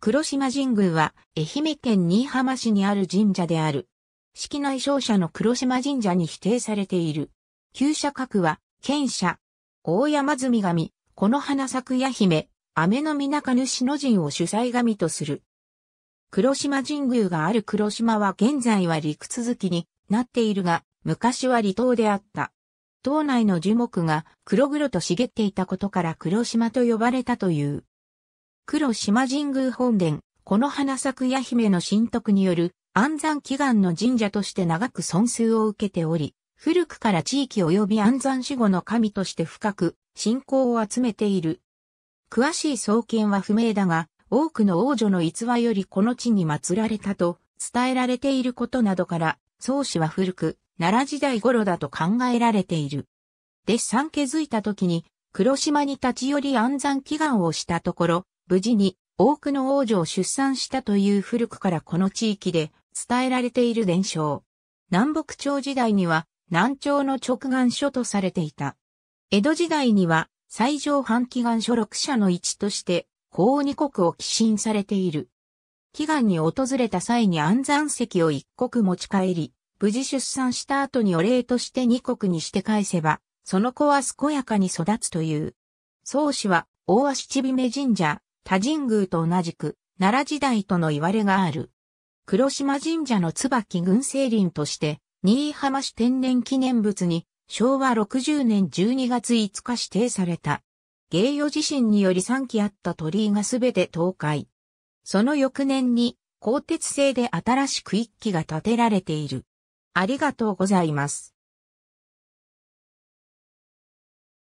黒島神宮は、愛媛県新居浜市にある神社である。式内商社の黒島神社に否定されている。旧社格は、剣社、大山積神、この花咲くや姫、雨の皆か主の神を主催神とする。黒島神宮がある黒島は現在は陸続きになっているが、昔は離島であった。島内の樹木が黒々と茂っていたことから黒島と呼ばれたという。黒島神宮本殿、この花咲く八姫の神徳による安山祈願の神社として長く尊崇を受けており、古くから地域及び安山守護の神として深く信仰を集めている。詳しい創建は不明だが、多くの王女の逸話よりこの地に祀られたと伝えられていることなどから、宗氏は古く、奈良時代頃だと考えられている。弟子さん気づいた時に、黒島に立ち寄り安山祈願をしたところ、無事に多くの王女を出産したという古くからこの地域で伝えられている伝承。南北朝時代には南朝の直眼書とされていた。江戸時代には最上半祈願書六社の一として、高二国を寄進されている。祈願に訪れた際に安山石を一国持ち帰り、無事出産した後にお礼として二国にして返せば、その子は健やかに育つという。宗氏は、大足ち姫神社、多神宮と同じく、奈良時代との言われがある。黒島神社の椿群生林として、新居浜市天然記念物に、昭和60年12月5日指定された。芸予地震により3基あった鳥居がすべて倒壊。その翌年に、鋼鉄製で新しく1基が建てられている。ありがとうございます。